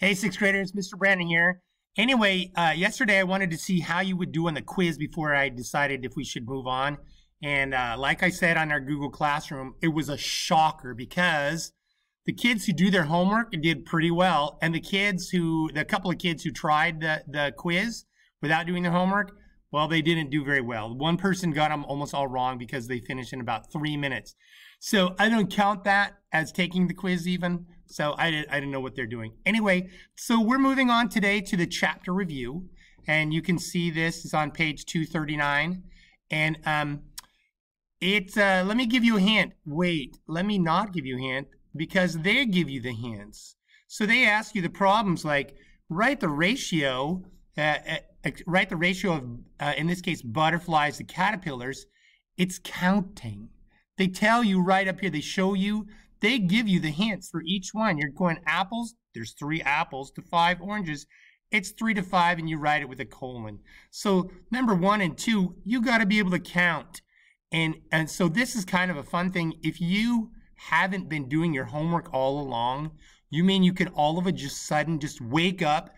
Hey, sixth graders, Mr. Brandon here. Anyway, uh, yesterday I wanted to see how you would do on the quiz before I decided if we should move on. And uh, like I said on our Google Classroom, it was a shocker because the kids who do their homework did pretty well, and the kids who, the couple of kids who tried the, the quiz without doing their homework, well, they didn't do very well. One person got them almost all wrong because they finished in about three minutes. So I don't count that as taking the quiz even. So I, did, I didn't know what they're doing. Anyway, so we're moving on today to the chapter review. And you can see this is on page 239. And um, it's, uh, let me give you a hint. Wait, let me not give you a hint because they give you the hints. So they ask you the problems like, write the ratio uh, uh, right the ratio of uh, in this case butterflies to caterpillars, it's counting. They tell you right up here. They show you. They give you the hints for each one. You're going apples. There's three apples to five oranges it's three to five and you write it with a colon. So number one and two, you got to be able to count. And, and so this is kind of a fun thing. If you haven't been doing your homework all along, you mean you can all of a just sudden just wake up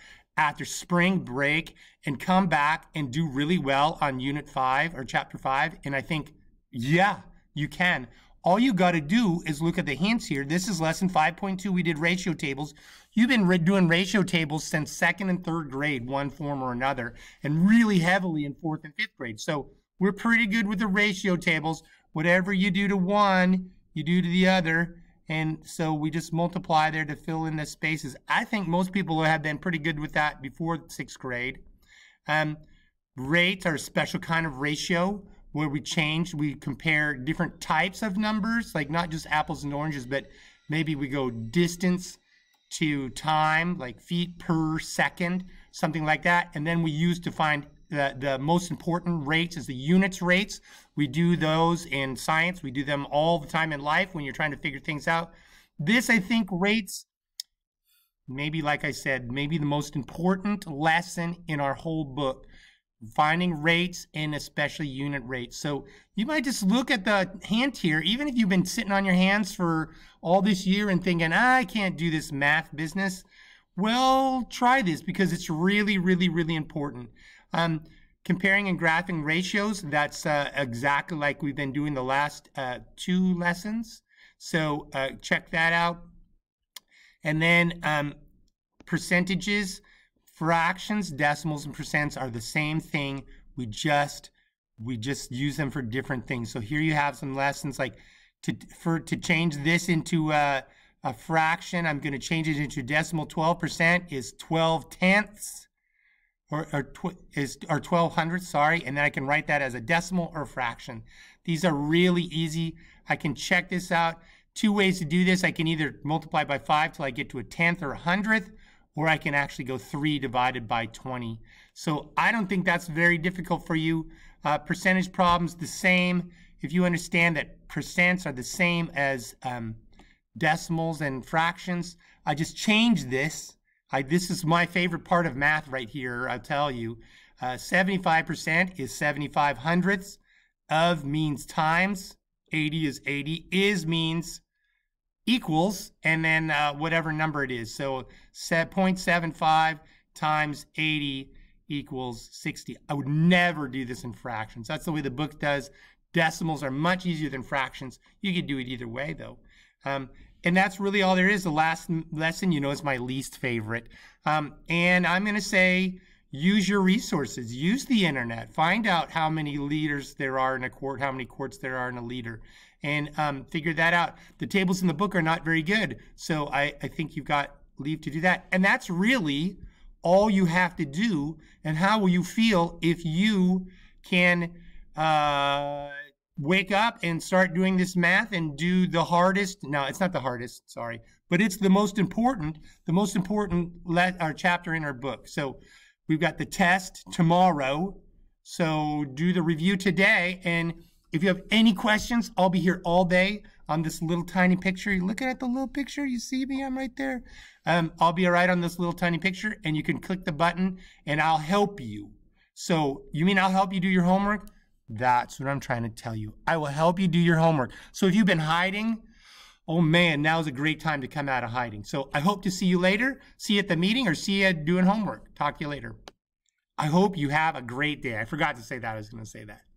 after spring break and come back and do really well on unit five or chapter five? And I think, yeah, you can. All you got to do is look at the hints here. This is lesson 5.2. We did ratio tables. You've been doing ratio tables since second and third grade, one form or another, and really heavily in fourth and fifth grade. So we're pretty good with the ratio tables. Whatever you do to one, you do to the other. And so we just multiply there to fill in the spaces. I think most people have been pretty good with that before sixth grade. Um, rates are a special kind of ratio where we change, we compare different types of numbers, like not just apples and oranges, but maybe we go distance to time, like feet per second, something like that. And then we use to find the, the most important rates is the units rates. We do those in science. We do them all the time in life when you're trying to figure things out. This, I think, rates maybe, like I said, maybe the most important lesson in our whole book finding rates and especially unit rates. So you might just look at the hand here, even if you've been sitting on your hands for all this year and thinking, ah, I can't do this math business well, try this because it's really, really, really important. Um, comparing and graphing ratios, that's uh, exactly like we've been doing the last uh, two lessons. So uh, check that out. And then um, percentages, fractions, decimals, and percents are the same thing. We just we just use them for different things. So here you have some lessons like to for to change this into uh, a fraction, I'm going to change it into decimal 12% is 12 tenths or, or, tw is, or 12 hundredths, sorry. And then I can write that as a decimal or fraction. These are really easy. I can check this out. Two ways to do this. I can either multiply by 5 till I get to a tenth or a hundredth, or I can actually go 3 divided by 20. So I don't think that's very difficult for you. Uh, percentage problems, the same. If you understand that percents are the same as um, decimals and fractions. I just changed this. I, this is my favorite part of math right here, I'll tell you. 75% uh, is 75 hundredths. Of means times. 80 is 80. Is means equals, and then uh, whatever number it is. So set 0.75 times 80 equals 60. I would never do this in fractions. That's the way the book does. Decimals are much easier than fractions. You could do it either way, though. Um, and that's really all there is. The last lesson, you know, is my least favorite. Um, and I'm going to say use your resources, use the internet, find out how many leaders there are in a court, how many courts there are in a leader, and um, figure that out. The tables in the book are not very good. So I, I think you've got leave to do that. And that's really all you have to do. And how will you feel if you can? Uh, wake up and start doing this math and do the hardest. No, it's not the hardest, sorry, but it's the most important, the most important let our uh, chapter in our book. So we've got the test tomorrow. So do the review today. And if you have any questions, I'll be here all day on this little tiny picture. You're looking at the little picture. You see me? I'm right there. Um, I'll be right on this little tiny picture and you can click the button and I'll help you. So you mean I'll help you do your homework? That's what I'm trying to tell you. I will help you do your homework. So if you've been hiding, oh man, now's a great time to come out of hiding. So I hope to see you later. See you at the meeting or see you doing homework. Talk to you later. I hope you have a great day. I forgot to say that. I was going to say that.